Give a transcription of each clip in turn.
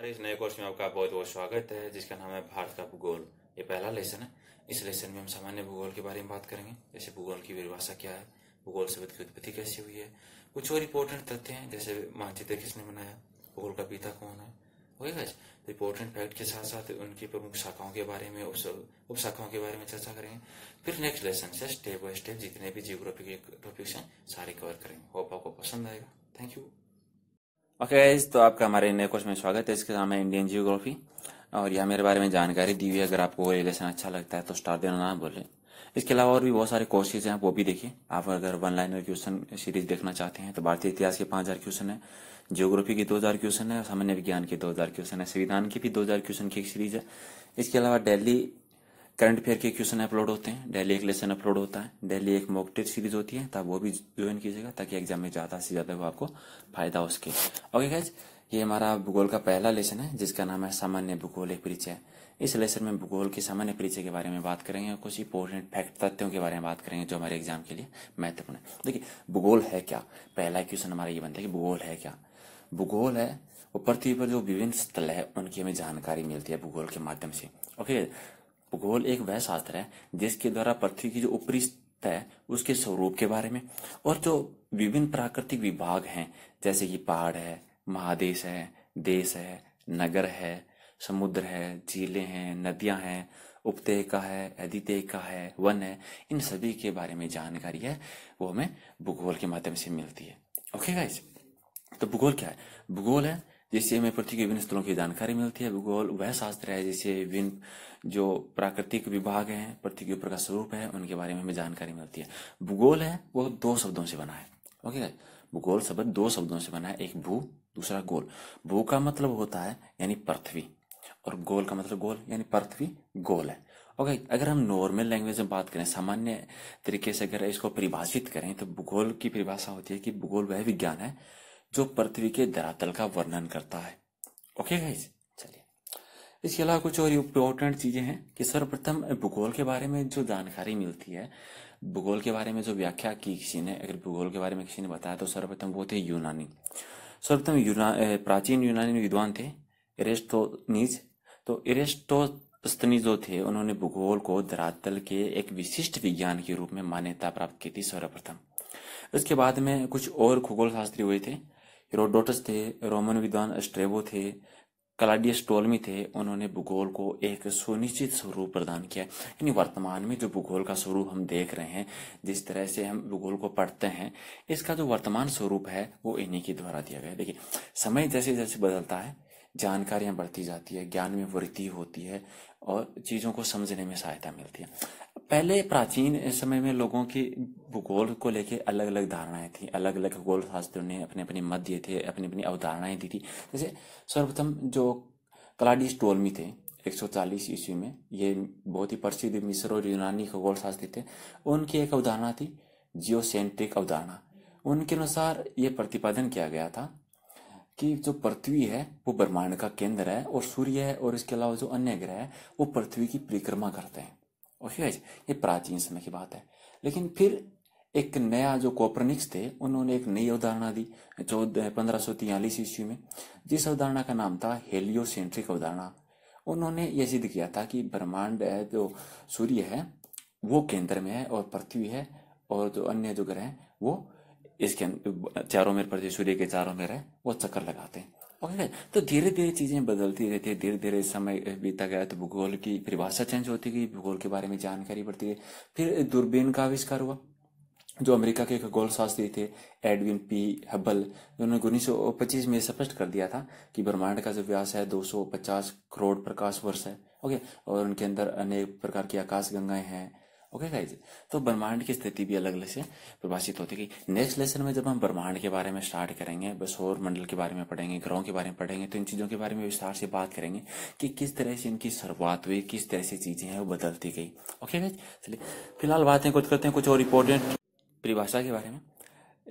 हमारे इस नए कोर्स में आपका बहुत बहुत स्वागत है जिसका नाम है भारत का भूगोल ये पहला लेसन है इस लेसन में हम सामान्य भूगोल के बारे में बात करेंगे जैसे भूगोल की परिभाषा क्या है भूगोल शब्द की उत्पत्ति कैसे हुई है कुछ और इम्पोर्टेंट तथ्य हैं जैसे मानचित्र किसने बनाया भूगोल का पिता कौन है इम्पोर्टेंट तो फैक्ट के साथ साथ उनकी प्रमुख शाखाओं के बारे में उप शाखाओं के बारे में चर्चा करेंगे फिर नेक्स्ट लेसन से स्टेप बाय स्टेप जितने भी जियोग्राफी के टॉपिक्स हैं सारे कवर करेंगे होप आपको पसंद आएगा thank you okay okay, guys तो आपका हमारे नए कोर्स में स्वागत है इसके नाम है इंडियन जियोग्राफी और यह मेरे बारे में जानकारी दी हुई है अगर आपको ये लेसन अच्छा लगता है तो स्टार देना ना बोले इसके अलावा और भी बहुत सारे कोर्सेज हैं आप वो भी देखिए आप अगर वन लाइनर क्वेश्चन सीरीज देखना चाहते हैं तो भारतीय इतिहास के पाँच हज़ार क्वेश्चन है जियोग्राफी की दो हज़ार क्वेश्चन है सामान्य विज्ञान के दो हज़ार क्वेश्चन है संविधान की भी दो हज़ार क्वेश्चन की एक सीरीज है इसके अलावा डेली करंट अफेयर के क्वेश्चन अपलोड होते हैं डेली एक लेसन अपलोड होता है डेली एक मॉक टेस्ट सीरीज होती है तब वो भी ज्वाइन कीजिएगा ताकि एग्जाम में ज़्यादा से ज़्यादा आपको फायदा हो सके ओके गैज ये हमारा भूगोल का पहला लेसन है जिसका नाम है सामान्य भूगोल परिचय इस लेसन में भूगोल के सामान्य परिचय के बारे में बात करेंगे और कुछ इंपोर्टेंट फैक्ट तथ्यों के बारे में बात करेंगे जो हमारे एग्जाम के लिए महत्वपूर्ण है देखिए भूगोल है क्या पहला क्वेश्चन हमारा ये बनता है कि भूगोल है क्या भूगोल है वो पृथ्वी पर जो विभिन्न स्थल है उनकी हमें जानकारी मिलती है भूगोल के माध्यम से ओके भूगोल एक वह शास्त्र है जिसके द्वारा पृथ्वी की जो ऊपरी है उसके स्वरूप के बारे में और जो विभिन्न प्राकृतिक विभाग हैं जैसे कि पहाड़ है महादेश है देश है नगर है समुद्र है झीलें हैं नदियां हैं का है का है वन है इन सभी के बारे में जानकारी है वो हमें भूगोल के माध्यम से मिलती है ओके गाइस तो भूगोल क्या है भूगोल है जिससे हमें पृथ्वी के विभिन्न स्थलों की जानकारी मिलती है भूगोल वह शास्त्र है जिससे विभिन्न जो प्राकृतिक विभाग हैं पृथ्वी के ऊपर का स्वरूप है उनके बारे में हमें जानकारी मिलती है भूगोल है वो दो शब्दों से बना है ओके भूगोल शब्द दो शब्दों से बना है एक भू दूसरा गोल भू का मतलब होता है यानी पृथ्वी और गोल का मतलब गोल यानी पृथ्वी गोल है ओके अगर हम नॉर्मल लैंग्वेज में बात करें सामान्य तरीके से अगर इसको परिभाषित करें तो भूगोल की परिभाषा होती है कि भूगोल वह विज्ञान है जो पृथ्वी के धरातल का वर्णन करता है ओके गाइज चलिए इसके अलावा कुछ और इम्पोर्टेंट चीजें हैं कि सर्वप्रथम भूगोल के बारे में जो जानकारी मिलती है भूगोल के बारे में जो व्याख्या की किसी ने अगर भूगोल के बारे में किसी ने बताया तो सर्वप्रथम वो थे यूनानी सर्वप्रथम यूना प्राचीन यूनानी विद्वान थे एरेस्टोनीज तो एरेस्टोस्तनी जो थे उन्होंने भूगोल को धरातल के एक विशिष्ट विज्ञान के रूप में मान्यता प्राप्त की थी सर्वप्रथम इसके बाद में कुछ और खगोल शास्त्री हुए थे हिरोडोटस थे रोमन विद्वान अस्ट्रेबो थे कलाडियस टोलमी थे उन्होंने भूगोल को एक सुनिश्चित स्वरूप प्रदान किया यानी वर्तमान में जो भूगोल का स्वरूप हम देख रहे हैं जिस तरह से हम भूगोल को पढ़ते हैं इसका जो वर्तमान स्वरूप है वो इन्हीं के द्वारा दिया गया देखिए समय जैसे जैसे बदलता है जानकारियाँ बढ़ती जाती है ज्ञान में वृद्धि होती है और चीज़ों को समझने में सहायता मिलती है पहले प्राचीन समय में लोगों की भूगोल को लेके अलग अलग धारणाएं थी अलग अलग भूगोल शास्त्रियों ने अपने अपने मत दिए थे अपनी अपनी अवधारणाएं दी थी जैसे सर्वप्रथम जो कलाडीस टोलमी थे 140 ईस्वी में ये बहुत ही प्रसिद्ध मिस्र और यूनानी खगोल शास्त्री थे उनकी एक अवधारणा थी जियोसेंट्रिक अवधारणा उनके अनुसार ये प्रतिपादन किया गया था कि जो पृथ्वी है वो ब्रह्मांड का केंद्र है और सूर्य है और इसके अलावा जो अन्य ग्रह है वो पृथ्वी की परिक्रमा करते हैं ओकेज ये प्राचीन समय की बात है लेकिन फिर एक नया जो कॉपरनिक्स थे उन्होंने एक नई अवधारणा दी चौदह पंद्रह सौ तियालीस ईस्वी में जिस अवधारणा का नाम था हेलियोसेंट्रिक अवधारणा उन्होंने ये सिद्ध किया था कि ब्रह्मांड जो सूर्य है वो केंद्र में है और पृथ्वी है और जो अन्य जो ग्रह हैं वो इसके चारों में पृथ्वी सूर्य के चारों में है वो चक्कर लगाते हैं और तो धीरे धीरे चीज़ें बदलती रहती है धीरे धीरे समय बीता गया तो भूगोल की परिभाषा चेंज होती गई भूगोल के बारे में जानकारी बढ़ती गई फिर दूरबीन का आविष्कार हुआ जो अमेरिका के खगोल शास्त्री थे एडविन पी हबल उन्होंने उन्नीस सौ पच्चीस में स्पष्ट कर दिया था कि ब्रह्मांड का जो व्यास है 250 करोड़ प्रकाश वर्ष है ओके और उनके अंदर अनेक प्रकार की आकाश गंगाएं हैं ओके गाइज तो ब्रह्मांड की स्थिति भी अलग अलग से प्रभाषित होती है नेक्स्ट लेसन में जब हम ब्रह्मांड के बारे में स्टार्ट करेंगे सौर मंडल के बारे में पढ़ेंगे ग्रहों के बारे में पढ़ेंगे तो इन चीज़ों के बारे में विस्तार से बात करेंगे कि किस तरह से इनकी शुरुआत हुई किस तरह से चीज़ें हैं वो बदलती गई ओके गाइज चलिए फिलहाल बातें कुछ करते हैं कुछ और इम्पोर्टेंट परिभाषा के बारे में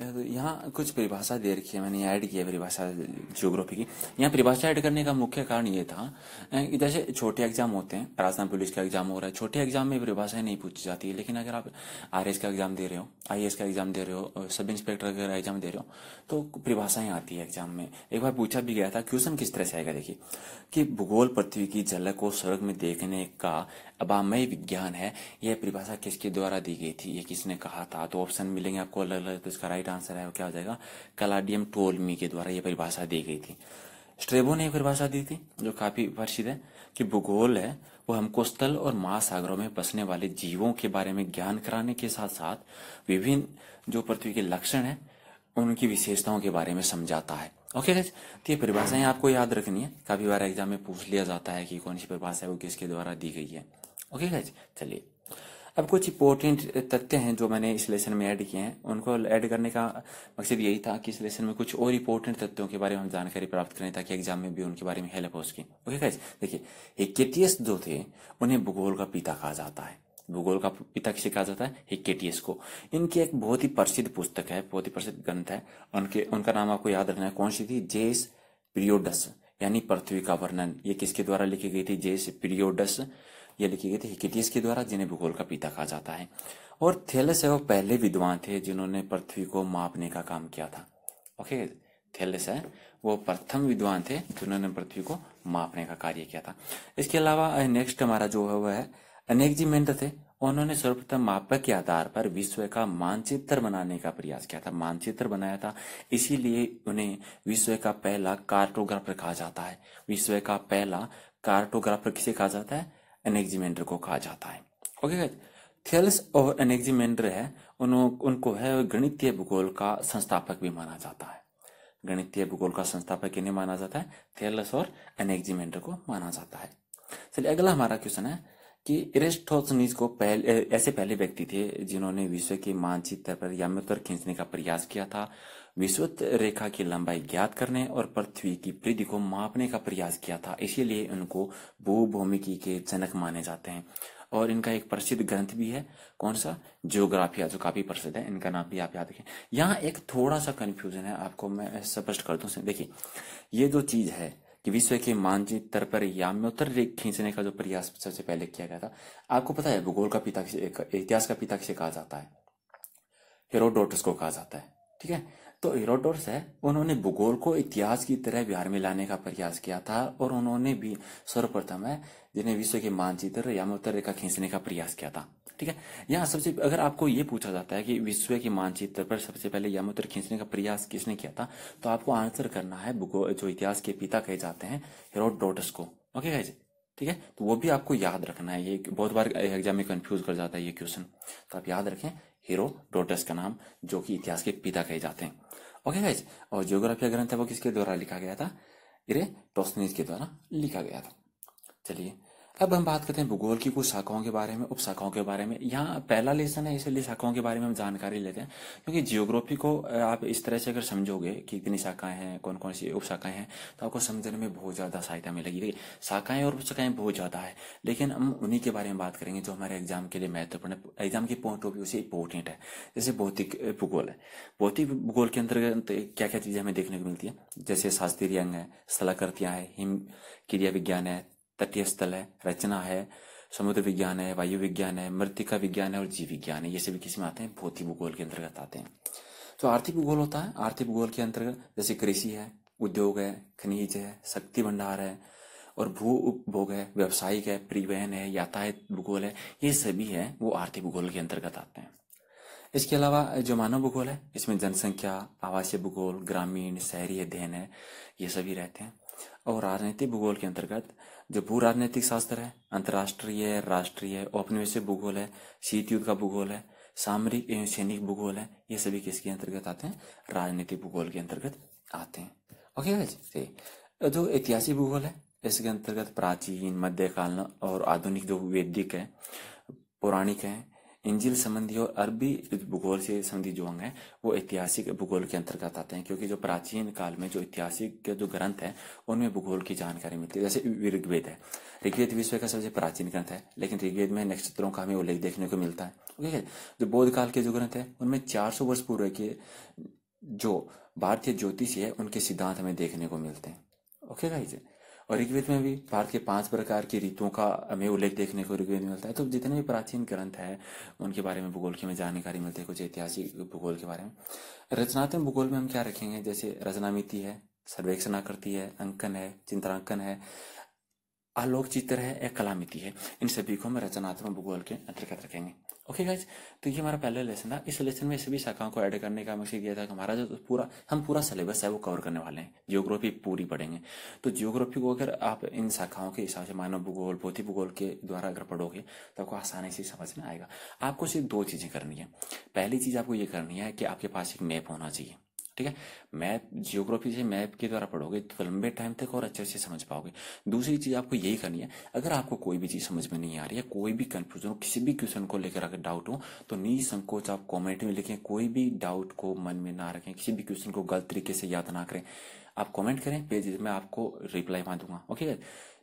यहाँ कुछ परिभाषा दे रखी है मैंने ऐड किया परिभाषा जियोग्राफी की यहाँ परिभाषा ऐड करने का मुख्य कारण ये था कि जैसे छोटे एग्जाम होते हैं राजस्थान पुलिस का एग्जाम हो रहा है छोटे एग्जाम में परिभाषाएं नहीं पूछी जाती है लेकिन अगर आप आर का एग्जाम दे रहे हो आई का एग्जाम दे रहे हो सब इंस्पेक्टर का एग्जाम दे रहे हो तो परिभाषाएं आती है एग्जाम में एक बार पूछा भी गया था क्वेश्चन किस तरह से आएगा देखिए कि भूगोल पृथ्वी की झलक को सड़क में देखने का अबामय विज्ञान है यह परिभाषा किसके द्वारा दी गई थी ये किसने कहा था तो ऑप्शन मिलेंगे आपको अलग अलग तो इसका राइट आंसर है वो क्या हो जाएगा कलाडियम टोलमी के द्वारा यह परिभाषा दी गई थी स्ट्रेबो ने एक परिभाषा दी थी जो काफी प्रसिद्ध है कि भूगोल है वो हमको स्थल और महासागरों में बसने वाले जीवों के बारे में ज्ञान कराने के साथ साथ विभिन्न जो पृथ्वी के लक्षण है उनकी विशेषताओं के बारे में समझाता है ओके गज तो ये परिभाषाएं आपको याद रखनी है काफी बार एग्जाम में पूछ लिया जाता है कि कौन सी परिभाषा है वो किसके द्वारा दी गई है ओके गज चलिए अब कुछ इंपॉर्टेंट तथ्य हैं जो मैंने इस लेसन में ऐड किए हैं उनको ऐड करने का मकसद यही था कि इस लेसन में कुछ और इंपॉर्टेंट तथ्यों के बारे में हम जानकारी प्राप्त करें ताकि एग्जाम में भी उनके बारे में हेल्प हो सके ओके गाइस देखिए हिकेटियस जो थे उन्हें भूगोल का पिता कहा जाता है भूगोल का पिता किसे कहा जाता है हिकेटियस को इनकी एक बहुत ही प्रसिद्ध पुस्तक है बहुत ही प्रसिद्ध ग्रंथ है उनके उनका नाम आपको याद रखना है कौन सी थी जेस पीरियोडस यानी पृथ्वी का वर्णन ये किसके द्वारा लिखी गई थी जेस पीरियोडस ये लिखी गई थी हिकेटियस के द्वारा जिन्हें भूगोल का पिता कहा जाता है और थेलस है वो पहले विद्वान थे जिन्होंने पृथ्वी को मापने का काम किया था ओके थेलेस है वो प्रथम विद्वान थे जिन्होंने पृथ्वी को मापने का कार्य किया था इसके अलावा नेक्स्ट हमारा जो है वह है अनेक जी मेहनत थे उन्होंने सर्वप्रथम मापक के आधार पर विश्व का मानचित्र बनाने का प्रयास किया था मानचित्र बनाया था इसीलिए उन्हें विश्व का पहला कार्टोग्राफर कहा जाता है विश्व का पहला कार्टोग्राफर किसे कहा जाता है एनेक्जीमेंटर को कहा जाता है ओके थेल्स और एनेक्जीमेंटर है उन, उनको है गणितीय भूगोल का संस्थापक भी माना जाता है गणितीय भूगोल का संस्थापक इन्हें माना जाता है थेलस और एनेक्जीमेंटर को माना जाता है चलिए अगला हमारा क्वेश्चन है कि एरेस्टोसनीज को पहले ऐसे पहले व्यक्ति थे जिन्होंने विश्व के मानचित्र पर या खींचने का प्रयास किया था विश्वत रेखा की लंबाई ज्ञात करने और पृथ्वी की प्रीति को मापने का प्रयास किया था इसीलिए उनको भूभूमिकी के जनक माने जाते हैं और इनका एक प्रसिद्ध ग्रंथ भी है कौन सा जियोग्राफिया जो काफी प्रसिद्ध है इनका नाम भी आप याद रखें यहाँ एक थोड़ा सा कंफ्यूजन है आपको मैं स्पष्ट कर दूसरे देखिए ये जो चीज है कि विश्व के मानचित्र पर याम्योत्तर रेख खींचने का जो प्रयास सबसे पहले किया गया था आपको पता है भूगोल का पिता इतिहास का पिता किसे कहा जाता है हेरोडोटस को कहा जाता है ठीक है तो इरोडोरस है उन्होंने भूगोल को इतिहास की तरह बिहार में लाने का प्रयास किया था और उन्होंने भी सर्वप्रथम है जिन्हें विश्व के मानचित्र या उत्तर रेखा खींचने का प्रयास किया था ठीक है यहाँ सबसे अगर आपको ये पूछा जाता है कि विश्व के मानचित्र पर सबसे पहले यमोत्तर खींचने का प्रयास किसने किया था तो आपको आंसर करना है भूगोल जो इतिहास के पिता कहे जाते हैं हिरोडोटस को ओके गाइज ठीक है तो वो भी आपको याद रखना है ये बहुत बार एग्जाम में कंफ्यूज कर जाता है ये क्वेश्चन तो आप याद रखें डोटस का नाम जो कि इतिहास के पिता कहे जाते हैं ओके गाइज और जियोग्राफिया ग्रंथ है वो किसके द्वारा लिखा गया था इरेटोसनीस के द्वारा लिखा गया था चलिए अब हम बात करते हैं भूगोल की कुछ शाखाओं के बारे में उप शाखाओं के बारे में यहाँ पहला लेसन है इसलिए शाखाओं के बारे में हम जानकारी लेते हैं क्योंकि जियोग्राफी को आप इस तरह से अगर समझोगे कि कितनी शाखाएं हैं कौन कौन सी उप शाखाएं हैं तो आपको समझने में बहुत ज़्यादा सहायता मिलेगी देखिए शाखाएं और उप शाखाएं बहुत ज़्यादा है लेकिन हम उन्हीं के बारे में बात करेंगे जो हमारे एग्जाम के लिए महत्वपूर्ण है एग्जाम की पॉइंट ऑफ व्यू से इंपॉर्टेंट है जैसे भौतिक भूगोल है भौतिक भूगोल के अंतर्गत क्या क्या चीज़ें हमें देखने को मिलती है जैसे शास्त्रीय अंग है स्थलाकृतियाँ है हिम क्रिया विज्ञान है तटीय स्थल है रचना है समुद्र विज्ञान है वायु विज्ञान है मृतिका विज्ञान है और जीव विज्ञान है ये सभी किसी में आते हैं भौतिक भूगोल के अंतर्गत आते हैं तो आर्थिक भूगोल होता है आर्थिक भूगोल के अंतर्गत जैसे कृषि है उद्योग है खनिज है शक्ति भंडार है और भू उपभोग है व्यावसायिक है परिवहन है यातायात भूगोल है ये सभी है वो आर्थिक भूगोल के अंतर्गत आते हैं इसके अलावा जो मानव भूगोल है इसमें जनसंख्या आवासीय भूगोल ग्रामीण शहरी अध्ययन है ये सभी रहते हैं और राजनीति भूगोल के अंतर्गत जो भू राजनीतिक शास्त्र है अंतर्राष्ट्रीय राष्ट्रीय औपनिवेशिक भूगोल है शीत युद्ध का भूगोल है सामरिक एवं सैनिक भूगोल है ये सभी किसके अंतर्गत आते हैं राजनीतिक भूगोल के अंतर्गत आते हैं ओके गाइज जो ऐतिहासिक भूगोल है इसके अंतर्गत प्राचीन मध्यकाल और आधुनिक जो वैदिक है पौराणिक है इंजिल संबंधी और अरबी भूगोल से संबंधी जो अंग हैं वो ऐतिहासिक भूगोल के अंतर्गत आते हैं क्योंकि जो प्राचीन काल में जो ऐतिहासिक के जो ग्रंथ है उनमें भूगोल की जानकारी मिलती है जैसे ऋग्वेद है ऋग्वेद विश्व का सबसे प्राचीन ग्रंथ है लेकिन ऋग्वेद में नक्षत्रों का हमें उल्लेख देखने को मिलता है ठीक है जो बौद्ध काल के जो ग्रंथ है उनमें चार वर्ष पूर्व के जो भारतीय ज्योतिषी है उनके सिद्धांत हमें देखने को मिलते हैं ओके जी और ऋग्वेद में भी भारत के पांच प्रकार की ऋतुओं का हमें उल्लेख देखने को ऋग्वेद में मिलता है तो जितने भी प्राचीन ग्रंथ है उनके बारे में भूगोल की हमें जानकारी मिलती है कुछ ऐतिहासिक भूगोल के बारे में रचनात्मक भूगोल में हम क्या रखेंगे जैसे रचनामिति है सर्वेक्षण आकृति है अंकन है चिंत्रांकन है आलोक चित्र है या कलामिति है इन सभी को हम रचनात्मक भूगोल के अंतर्गत रखेंगे ओके गाइज तो ये हमारा पहला लेसन था इस लेसन में सभी शाखाओं को ऐड करने का मकसद ये था कि हमारा जो पूरा हम पूरा सिलेबस है वो कवर करने वाले हैं जियोग्राफी पूरी पढ़ेंगे तो जियोग्राफी को अगर आप इन शाखाओं के हिसाब से मानव भूगोल भौतिक भूगोल के द्वारा अगर पढ़ोगे तो आपको आसानी से समझ में आएगा आपको सिर्फ दो चीज़ें करनी है पहली चीज़ आपको ये करनी है कि आपके पास एक मैप होना चाहिए ठीक है मैप जियोग्राफी से मैप के द्वारा पढ़ोगे तो लंबे टाइम तक और अच्छे से समझ पाओगे दूसरी चीज़ आपको यही करनी है अगर आपको कोई भी चीज़ समझ में नहीं आ रही है कोई भी कन्फ्यूजन हो किसी भी क्वेश्चन को लेकर अगर डाउट हो तो निसंकोच आप कॉमेंट में लिखें कोई भी डाउट को मन में ना रखें किसी भी क्वेश्चन को गलत तरीके से याद ना करें आप कमेंट करें पेज में आपको रिप्लाई वहाँ दूंगा ओके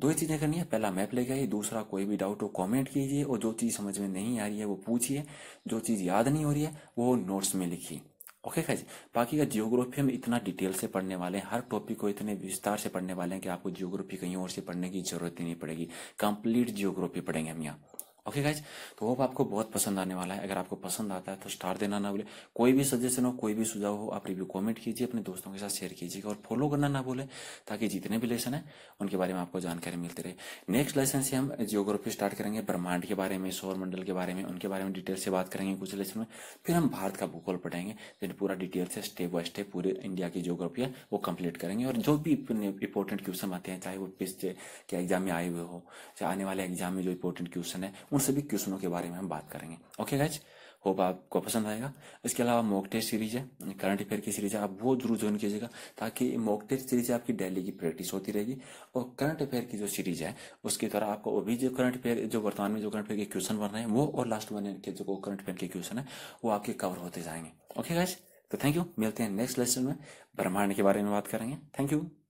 दो ही चीज़ें करनी है पहला मैप लेके आइए दूसरा कोई भी डाउट हो कमेंट कीजिए और जो चीज़ समझ में नहीं आ रही है वो पूछिए जो चीज़ याद नहीं हो रही है वो नोट्स में लिखिए ओके गाइज बाकी का जियोग्राफी हम इतना डिटेल से पढ़ने वाले हैं हर टॉपिक को इतने विस्तार से पढ़ने वाले हैं कि आपको जियोग्राफी कहीं और से पढ़ने की जरूरत ही नहीं पड़ेगी कंप्लीट जियोग्राफी पढ़ेंगे हम यहाँ ओके गाइज तो होप आपको बहुत पसंद आने वाला है अगर आपको पसंद आता है तो स्टार देना ना भूले कोई भी सजेशन हो कोई भी सुझाव हो आप रिव्यू कमेंट कीजिए अपने दोस्तों के साथ शेयर कीजिएगा और फॉलो करना ना भूले ताकि जितने भी लेसन है उनके बारे में आपको जानकारी मिलती रहे नेक्स्ट लेसन से हम जियोग्राफी स्टार्ट करेंगे ब्रह्मांड के बारे में सौर मंडल के बारे में उनके बारे में डिटेल से बात करेंगे कुछ लेसन में फिर हम भारत का भूगोल पढ़ेंगे फिर पूरा डिटेल से स्टेप बाय स्टेप पूरे इंडिया की जियोग्राफी है वो कंप्लीट करेंगे और जो भी इंपॉर्टेंट क्वेश्चन आते हैं चाहे वो पिछले के एग्जाम में आए हुए हो चाहे आने वाले एग्जाम में जो इंपॉर्टेंट क्वेश्चन है उन सभी क्वेश्चनों के बारे में हम बात करेंगे ओके गाइज होप आपको पसंद आएगा इसके अलावा मॉक टेस्ट सीरीज है करंट अफेयर की सीरीज है आप वो जरूर ज्वाइन कीजिएगा ताकि मॉक टेस्ट सीरीज आपकी डेली की प्रैक्टिस होती रहेगी और करंट अफेयर की जो सीरीज है उसके द्वारा आपको अभी जो करंट अफेयर जो वर्तमान में जो करंट अफेयर के क्वेश्चन बन रहे हैं वो और लास्ट वन के जो करंट अफेयर के क्वेश्चन है वो आपके कवर होते जाएंगे ओके गाइज तो थैंक यू मिलते हैं नेक्स्ट लेसन में ब्रह्मांड के बारे में बात करेंगे थैंक यू